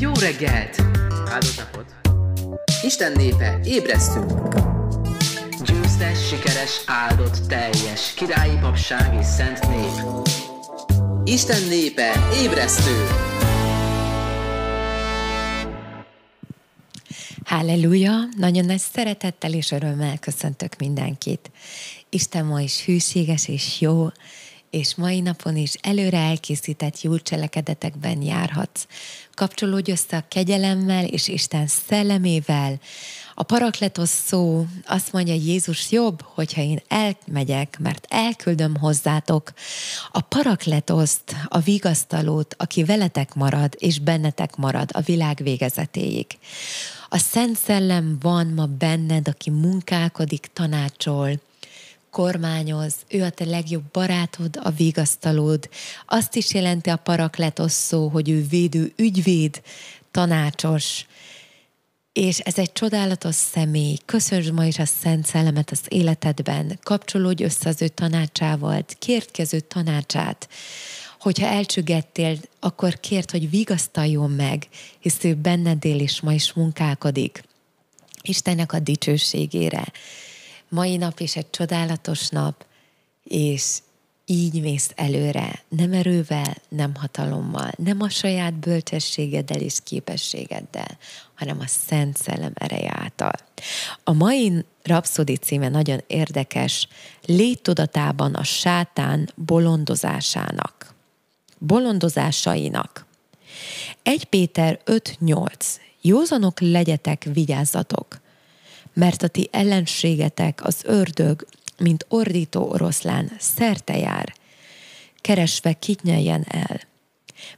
Jó reggelt! Áldott napot! Isten népe, ébresztünk! Győztes, sikeres, áldott, teljes, királyi papság és szent nép. Isten népe, ébresztő! Halleluja! Nagyon nagy szeretettel és örömmel köszöntök mindenkit. Isten ma is hűséges és jó, és mai napon is előre elkészített jó cselekedetekben járhatsz. Kapcsolódj össze a kegyelemmel és Isten szellemével. A parakletos szó azt mondja, Jézus jobb, hogyha én elmegyek, mert elküldöm hozzátok. A parakletoszt, a vigasztalót, aki veletek marad és bennetek marad a világ végezetéig. A Szent Szellem van ma benned, aki munkálkodik, tanácsol, kormányoz, ő a te legjobb barátod, a vigasztalód. Azt is jelenti a parakletos szó, hogy ő védő, ügyvéd, tanácsos. És ez egy csodálatos személy. Köszönj ma is a Szent Szellemet az életedben. Kapcsolódj össze az ő tanácsával. Kérd ki az ő tanácsát. Hogyha elcsüggettél, akkor kért, hogy vigasztaljon meg, hisz ő benned él és ma is munkálkodik. Istennek a dicsőségére mai nap is egy csodálatos nap, és így mész előre, nem erővel, nem hatalommal, nem a saját bölcsességeddel és képességeddel, hanem a Szent Szellem ereje által. A mai Rapszodi címe nagyon érdekes, léttudatában a sátán bolondozásának, bolondozásainak. 1 Péter 5.8. Józanok legyetek, vigyázzatok! mert a ti ellenségetek, az ördög, mint ordító oroszlán, szerte jár, keresve kitnyeljen el.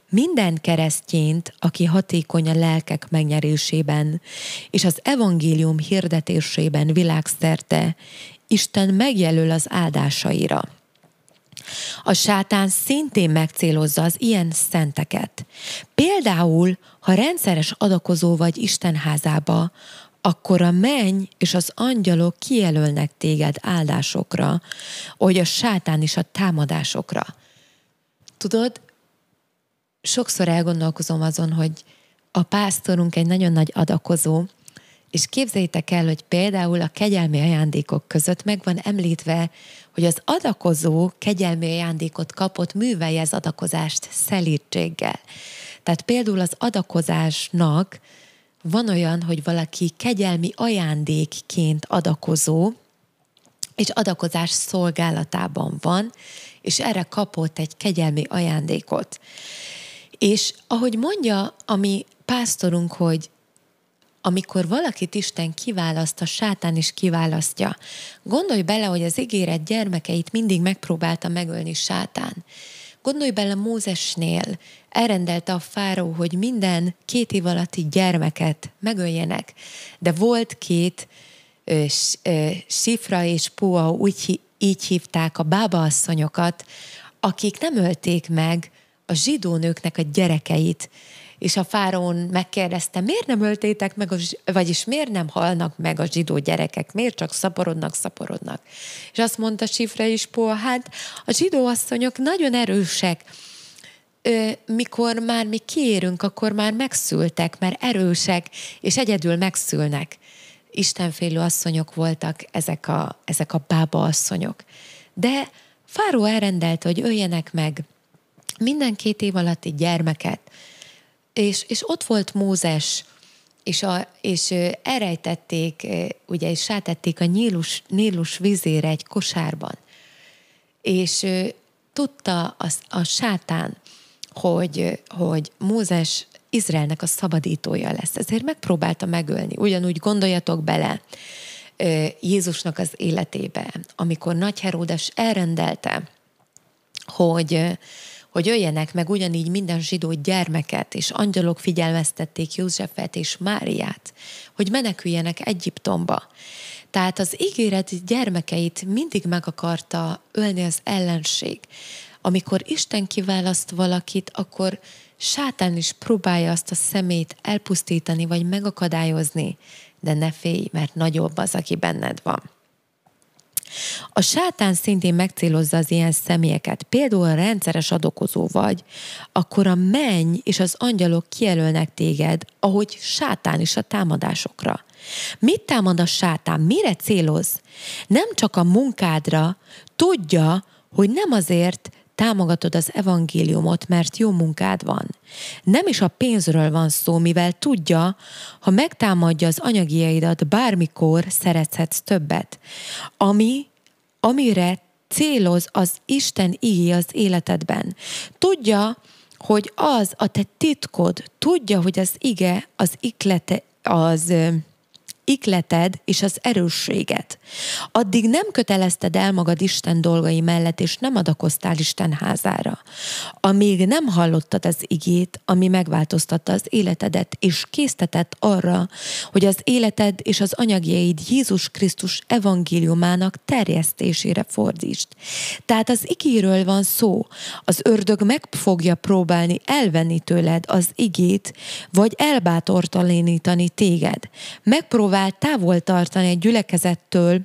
Minden keresztjént, aki hatékony a lelkek megnyerésében és az evangélium hirdetésében világszerte, Isten megjelöl az áldásaira. A sátán szintén megcélozza az ilyen szenteket. Például, ha rendszeres adakozó vagy Isten házába, akkor a menny és az angyalok kijelölnek téged áldásokra, hogy a sátán is a támadásokra. Tudod, sokszor elgondolkozom azon, hogy a pásztorunk egy nagyon nagy adakozó, és képzeljétek el, hogy például a kegyelmi ajándékok között meg van említve, hogy az adakozó kegyelmi ajándékot kapott művelje az adakozást szelítséggel. Tehát például az adakozásnak van olyan, hogy valaki kegyelmi ajándékként adakozó, és adakozás szolgálatában van, és erre kapott egy kegyelmi ajándékot. És ahogy mondja a mi pásztorunk, hogy amikor valakit Isten kiválaszt, a sátán is kiválasztja. Gondolj bele, hogy az ígéret gyermekeit mindig megpróbálta megölni sátán. Gondolj bele Mózesnél, elrendelte a fáraó, hogy minden két év alatti gyermeket megöljenek, de volt két ö, s, ö, Sifra és Pua, úgy, így hívták a asszonyokat, akik nem ölték meg a zsidónőknek a gyerekeit, és a fáraón megkérdezte, miért nem öltétek meg, a, vagyis miért nem halnak meg a zsidó gyerekek, miért csak szaporodnak, szaporodnak. És azt mondta Sifre is, hát a zsidó asszonyok nagyon erősek, mikor már mi kérünk, akkor már megszültek, mert erősek, és egyedül megszülnek. Istenfélő asszonyok voltak ezek a, ezek a bába asszonyok. De Fáró elrendelte, hogy öljenek meg minden két év alatti gyermeket, és, és ott volt Mózes, és, a, és elrejtették, ugye, és sátették a Nílus, Nílus vizére egy kosárban. És tudta a, a sátán, hogy, hogy Mózes Izraelnek a szabadítója lesz. Ezért megpróbálta megölni. Ugyanúgy gondoljatok bele Jézusnak az életébe, amikor Nagy Heródes elrendelte, hogy, hogy öljenek meg ugyanígy minden zsidó gyermeket, és angyalok figyelmeztették Józsefet és Máriát, hogy meneküljenek Egyiptomba. Tehát az ígéret gyermekeit mindig meg akarta ölni az ellenség. Amikor Isten kiválaszt valakit, akkor sátán is próbálja azt a szemét elpusztítani vagy megakadályozni, de ne félj, mert nagyobb az, aki benned van. A sátán szintén megcélozza az ilyen személyeket. Például rendszeres adokozó vagy, akkor a menny és az angyalok kijelölnek téged, ahogy sátán is a támadásokra. Mit támad a sátán? Mire céloz? Nem csak a munkádra, tudja, hogy nem azért támogatod az evangéliumot, mert jó munkád van. Nem is a pénzről van szó, mivel tudja, ha megtámadja az anyagiaidat, bármikor szerethetsz többet. Ami, amire céloz az Isten ígé az életedben. Tudja, hogy az a te titkod, tudja, hogy az ige, az iklete, az ikleted és az erősséget. Addig nem kötelezted el magad Isten dolgai mellett, és nem adakoztál Isten házára. Amíg nem hallottad az igét, ami megváltoztatta az életedet, és késztetett arra, hogy az életed és az anyagjaid Jézus Krisztus evangéliumának terjesztésére fordítsd. Tehát az igéről van szó. Az ördög meg fogja próbálni elvenni tőled az igét, vagy elbátortalanítani téged. Megpróbálni valóvá távol tartani egy gyülekezettől,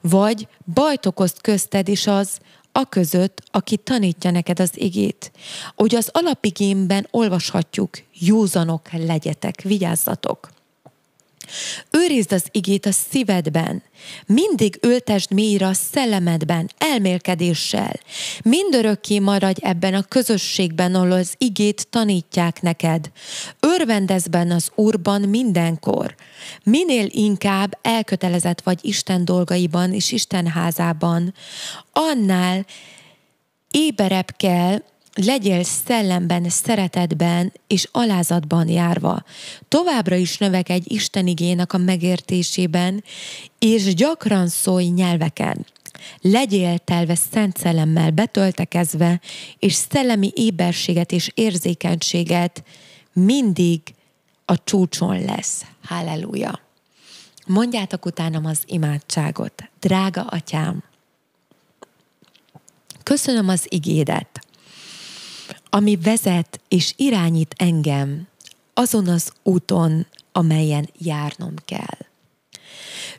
vagy bajt okozt közted is az, a között, aki tanítja neked az igét. Hogy az alapigémben olvashatjuk, józanok legyetek, vigyázzatok. Őrizd az igét a szívedben, mindig ültesd mélyre a szellemedben, elmélkedéssel. Mindörökké maradj ebben a közösségben, ahol az igét tanítják neked. Örvendezz benne az Úrban mindenkor. Minél inkább elkötelezett vagy Isten dolgaiban és Isten házában, annál éberebb kell legyél szellemben, szeretetben és alázatban járva. Továbbra is növekedj Isten igének a megértésében, és gyakran szólj nyelveken. Legyél telve szent szellemmel betöltekezve, és szellemi éberséget és érzékenységet mindig a csúcson lesz. Halleluja! Mondjátok utánam az imádságot. Drága atyám, köszönöm az igédet, ami vezet és irányít engem azon az úton, amelyen járnom kell.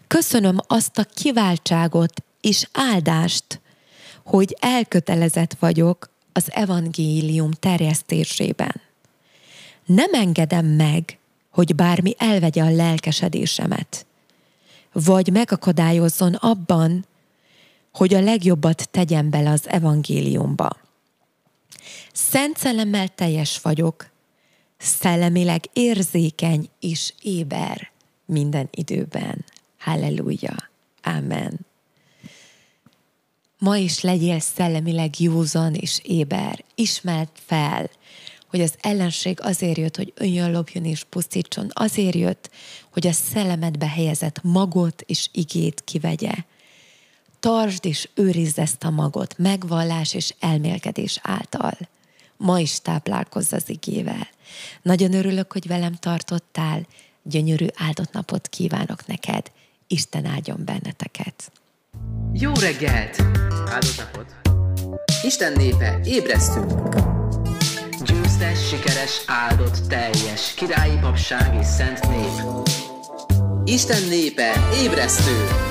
Köszönöm azt a kiváltságot és áldást, hogy elkötelezett vagyok az evangélium terjesztésében. Nem engedem meg, hogy bármi elvegye a lelkesedésemet, vagy megakadályozzon abban, hogy a legjobbat tegyem bele az evangéliumba. Szent szellemmel teljes vagyok, szellemileg érzékeny és éber minden időben. Halleluja! Amen! Ma is legyél szellemileg józan és éber. Ismert fel, hogy az ellenség azért jött, hogy önjön lopjon és pusztítson, azért jött, hogy a szellemedbe helyezett magot és igét kivegye. Tartsd és őrizd ezt a magot megvallás és elmélkedés által ma is táplálkozz az igével. Nagyon örülök, hogy velem tartottál, gyönyörű áldott napot kívánok neked. Isten áldjon benneteket! Jó reggelt! Áldott napot! Isten népe, ébresztünk! Győztes, sikeres, áldott, teljes, királyi papság és szent nép. Isten népe, ébresztő!